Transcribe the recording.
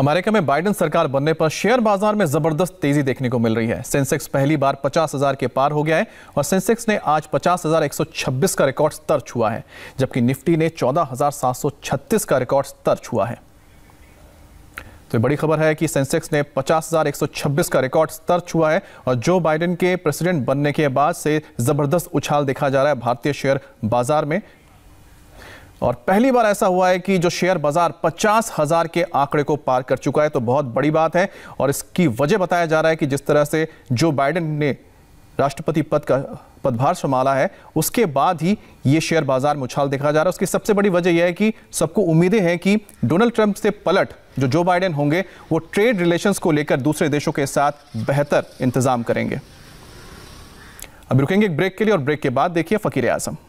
America में Biden सरकार बनने पर शेयर बाजार में जबरदस्त तेजी देखने को मिल रही है सेंसेक्स पहली बार पचास हजार के पार हो गया है और सेंसेक्स ने आज पचास हजार एक सौ छब्बीस का रिकॉर्ड स्तर छुआ है जबकि निफ्टी ने चौदह हजार सात सौ छत्तीस का रिकॉर्ड स्तर छुआ है तो बड़ी खबर है कि सेंसेक्स ने 50,126 का रिकॉर्ड स्तर छुआ है और जो बाइडेन के प्रेसिडेंट बनने के बाद से जबरदस्त उछाल देखा जा रहा है भारतीय शेयर बाजार में और पहली बार ऐसा हुआ है कि जो शेयर बाजार पचास हजार के आंकड़े को पार कर चुका है तो बहुत बड़ी बात है और इसकी वजह बताया जा रहा है कि जिस तरह से जो बाइडेन ने राष्ट्रपति पद का पदभार संभाला है उसके बाद ही ये शेयर बाजार में उछाल देखा जा रहा है उसकी सबसे बड़ी वजह यह है कि सबको उम्मीदें हैं कि डोनाल्ड ट्रंप से पलट जो जो बाइडेन होंगे वो ट्रेड रिलेशंस को लेकर दूसरे देशों के साथ बेहतर इंतजाम करेंगे अब रुकेंगे एक ब्रेक के लिए और ब्रेक के बाद देखिए फकीर आजम